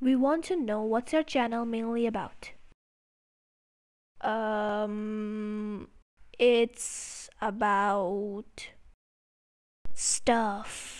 We want to know what's your channel mainly about. Um, it's about stuff.